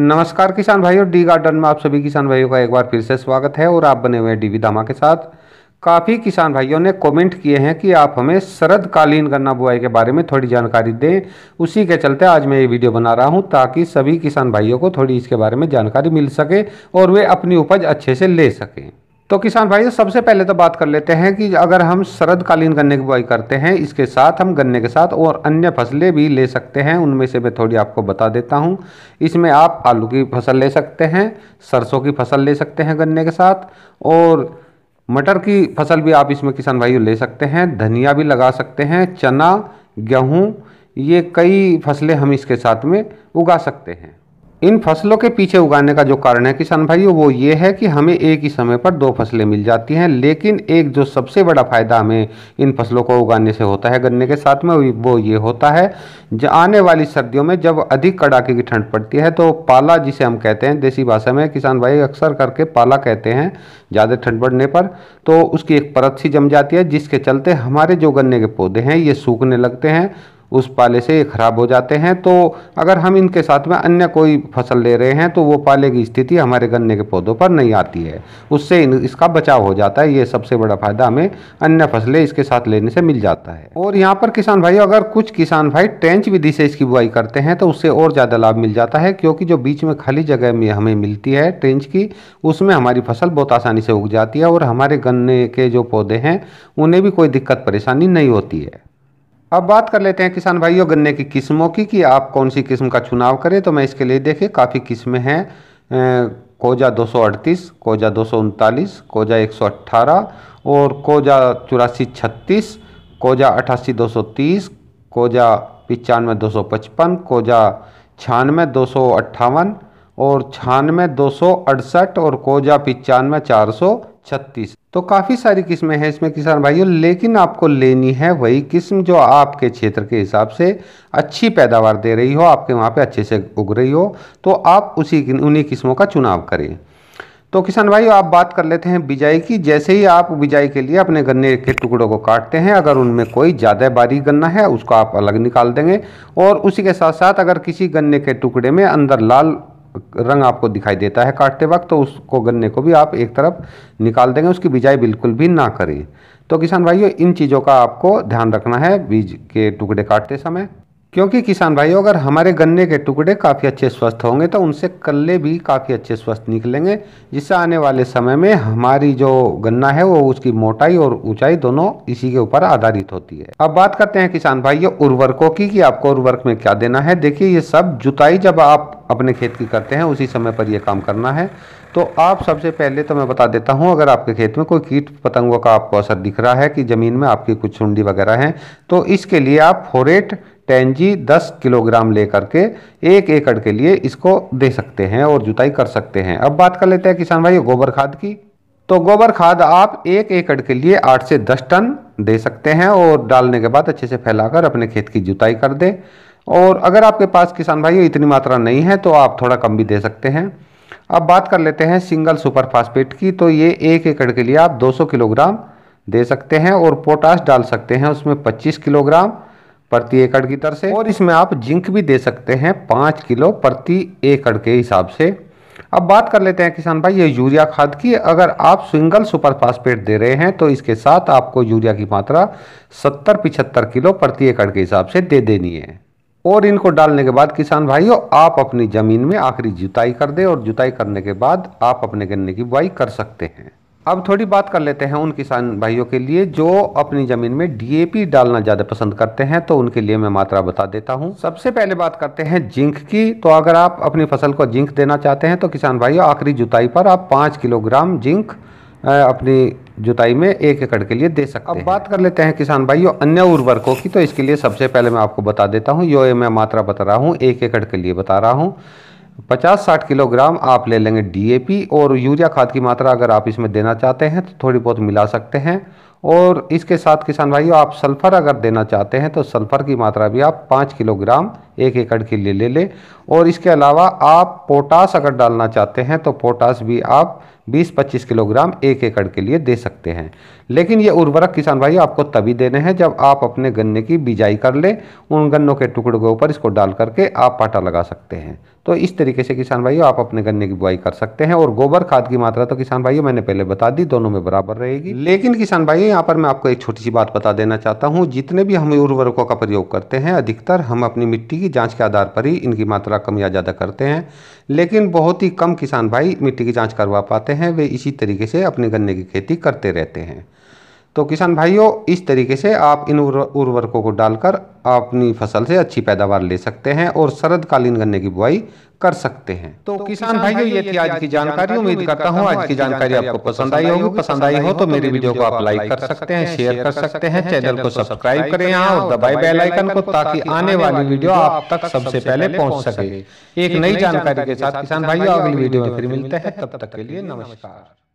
नमस्कार किसान भाइयों डी गार्डन में आप सभी किसान भाइयों का एक बार फिर से स्वागत है और आप बने हुए हैं डीवी धामा के साथ काफ़ी किसान भाइयों ने कमेंट किए हैं कि आप हमें शरदकालीन गन्ना बुआई के बारे में थोड़ी जानकारी दें उसी के चलते आज मैं ये वीडियो बना रहा हूं ताकि सभी किसान भाइयों को थोड़ी इसके बारे में जानकारी मिल सके और वे अपनी उपज अच्छे से ले सकें तो किसान भाई सबसे पहले तो बात कर लेते हैं कि अगर हम शरद कालीन गन्ने की बुआई करते हैं इसके साथ हम गन्ने के साथ और अन्य फसलें भी ले सकते हैं उनमें से मैं थोड़ी आपको बता देता हूँ इसमें आप आलू की फसल ले सकते हैं सरसों की फसल ले सकते हैं गन्ने के साथ और मटर की फसल भी आप इसमें किसान भाइयों ले सकते हैं धनिया भी लगा सकते हैं चना गेहूँ ये कई फसलें हम इसके साथ में उगा सकते हैं इन फसलों के पीछे उगाने का जो कारण है किसान भाइयों वो ये है कि हमें एक ही समय पर दो फसलें मिल जाती हैं लेकिन एक जो सबसे बड़ा फ़ायदा हमें इन फसलों को उगाने से होता है गन्ने के साथ में वो ये होता है आने वाली सर्दियों में जब अधिक कड़ाके की ठंड पड़ती है तो पाला जिसे हम कहते हैं देसी भाषा में किसान भाई अक्सर करके पाला कहते हैं ज़्यादा ठंड पड़ने पर तो उसकी एक परत सी जम जाती है जिसके चलते हमारे जो गन्ने के पौधे हैं ये सूखने लगते हैं उस पाले से ये ख़राब हो जाते हैं तो अगर हम इनके साथ में अन्य कोई फसल ले रहे हैं तो वो पाले की स्थिति हमारे गन्ने के पौधों पर नहीं आती है उससे इन, इसका बचाव हो जाता है ये सबसे बड़ा फ़ायदा हमें अन्य फसलें इसके साथ लेने से मिल जाता है और यहाँ पर किसान भाई अगर कुछ किसान भाई ट्रेंच विधि से इसकी बुआई करते हैं तो उससे और ज़्यादा लाभ मिल जाता है क्योंकि जो बीच में खाली जगह में हमें मिलती है ट्रेंच की उसमें हमारी फसल बहुत आसानी से उग जाती है और हमारे गन्ने के जो पौधे हैं उन्हें भी कोई दिक्कत परेशानी नहीं होती है अब बात कर लेते हैं किसान भाइयों गन्ने की किस्मों की कि आप कौन सी किस्म का चुनाव करें तो मैं इसके लिए देखिए काफ़ी किस्में हैं कोजा 238, कोजा दो कोजा 118 और कोजा चौरासी छत्तीस कोजा अठासी दो सौ तीस कोजा पचानवे दो सौ पचपन कोजा छियानवे दो सौ अट्ठावन और छियानवे दो सौ अड़सठ और कोजा पचानवे चार सौ छत्तीस तो काफ़ी सारी किस्में हैं इसमें किसान भाइयों लेकिन आपको लेनी है वही किस्म जो आपके क्षेत्र के हिसाब से अच्छी पैदावार दे रही हो आपके वहाँ पे अच्छे से उग रही हो तो आप उसी उन्हीं किस्मों का चुनाव करें तो किसान भाई आप बात कर लेते हैं बिजाई की जैसे ही आप बिजाई के लिए अपने गन्ने के टुकड़ों को काटते हैं अगर उनमें कोई ज़्यादा बारीक गन्ना है उसको आप अलग निकाल देंगे और उसी के साथ साथ अगर किसी गन्ने के टुकड़े में अंदर लाल रंग आपको दिखाई देता है काटते वक्त तो उसको गन्ने को भी आप एक तरफ निकाल देंगे उसकी बिजाई बिल्कुल भी ना करें तो किसान भाइयों इन चीज़ों का आपको ध्यान रखना है बीज के टुकड़े काटते समय क्योंकि किसान भाई अगर हमारे गन्ने के टुकड़े काफ़ी अच्छे स्वस्थ होंगे तो उनसे कल्ले भी काफ़ी अच्छे स्वस्थ निकलेंगे जिससे आने वाले समय में हमारी जो गन्ना है वो उसकी मोटाई और ऊंचाई दोनों इसी के ऊपर आधारित होती है अब बात करते हैं किसान भाइयों उर्वरकों की कि आपको उर्वरक में क्या देना है देखिए ये सब जुताई जब आप अपने खेत की करते हैं उसी समय पर यह काम करना है तो आप सबसे पहले तो मैं बता देता हूँ अगर आपके खेत में कोई कीट पतंगों का आपको असर दिख रहा है कि ज़मीन में आपकी कुछ सुंडी वगैरह हैं तो इसके लिए आप फोरेट टेंजी 10 किलोग्राम लेकर के एक एकड़ के लिए इसको दे सकते हैं और जुताई कर सकते हैं अब बात कर लेते हैं किसान भाई गोबर खाद की तो गोबर खाद आप एक एकड़ के लिए आठ से दस टन दे सकते हैं और डालने के बाद अच्छे से फैलाकर अपने खेत की जुताई कर दें और अगर आपके पास किसान भाई इतनी मात्रा नहीं है तो आप थोड़ा कम भी दे सकते हैं अब बात कर लेते हैं सिंगल सुपर फास्फेट की तो ये एक एकड़ के लिए आप 200 किलोग्राम दे सकते हैं और पोटास डाल सकते हैं उसमें 25 किलोग्राम प्रति एकड़ की दर से और इसमें आप जिंक भी दे सकते हैं पाँच किलो प्रति एकड़ के हिसाब से अब बात कर लेते हैं किसान भाई ये यूरिया खाद की अगर आप सिंगल सुपर फास्फेट दे रहे हैं तो इसके साथ आपको यूरिया की मात्रा सत्तर पिछहत्तर किलो प्रति एकड़ के हिसाब से दे देनी है और इनको डालने के बाद किसान भाइयों आप अपनी ज़मीन में आखिरी जुताई कर दें और जुताई करने के बाद आप अपने गन्ने की बुआई कर सकते हैं अब थोड़ी बात कर लेते हैं उन किसान भाइयों के लिए जो अपनी ज़मीन में डीएपी डालना ज़्यादा पसंद करते हैं तो उनके लिए मैं मात्रा बता देता हूँ सबसे पहले बात करते हैं जिंक की तो अगर आप अपनी फसल को जिंक देना चाहते हैं तो किसान भाइयों आखिरी जुताई पर आप पाँच किलोग्राम जिंक अपनी जुताई में एक एकड़ के लिए दे सकते अब बात कर लेते हैं किसान भाइयों अन्य उर्वरकों की तो इसके लिए सबसे पहले मैं आपको बता देता हूँ यो मैं मात्रा बता रहा हूँ एक एकड़ के लिए बता रहा हूँ पचास साठ किलोग्राम आप ले लेंगे डीएपी और यूरिया खाद की मात्रा अगर आप इसमें देना चाहते हैं तो थोड़ी बहुत मिला सकते हैं और इसके साथ किसान भाइयों आप सल्फ़र अगर देना चाहते हैं तो सल्फ़र की मात्रा भी आप पाँच किलोग्राम एक एकड़ के लिए ले लें और इसके अलावा आप पोटास अगर डालना चाहते हैं तो पोटास भी आप 20-25 किलोग्राम एक एकड़ के लिए दे सकते हैं लेकिन ये उर्वरक किसान भाई आपको तभी देने हैं जब आप अपने गन्ने की बिजाई कर लें उन गन्नों के टुकड़ों के ऊपर इसको डाल करके आप पाटा लगा सकते हैं तो इस तरीके से किसान भाइयों आप अपने गन्ने की बुआई कर सकते हैं और गोबर खाद की मात्रा तो किसान भाइयों मैंने पहले बता दी दोनों में बराबर रहेगी लेकिन किसान भाई यहाँ पर मैं आपको एक छोटी सी बात बता देना चाहता हूँ जितने भी हम उर्वरकों का प्रयोग करते हैं अधिकतर हम अपनी मिट्टी की जांच के आधार पर ही इनकी मात्रा कम या ज़्यादा करते हैं लेकिन बहुत ही कम किसान भाई मिट्टी की जाँच करवा पाते हैं वे इसी तरीके से अपने गन्ने की खेती करते रहते हैं तो किसान भाइयों इस तरीके से आप इन उर्वरकों को डालकर अपनी फसल से अच्छी पैदावार ले सकते हैं और शरदकालीन गन्ने की बुआई कर सकते हैं तो, तो किसान भाइयों ये थी आज की जानकारी उम्मीद करता हूँ आज की जानकारी आपको पसंद आई होगी पसंद आई हो तो, तो मेरी वीडियो को आप लाइक कर सकते हैं शेयर कर सकते हैं चैनल को सब्सक्राइब करें यहाँ और दबाए बेलाइकन को ताकि आने वाली वीडियो आप तक सबसे पहले पहुँच सके एक नई जानकारी के साथ किसान भाइयों अगली वीडियो में फिर मिलते हैं तब तक के लिए नमस्कार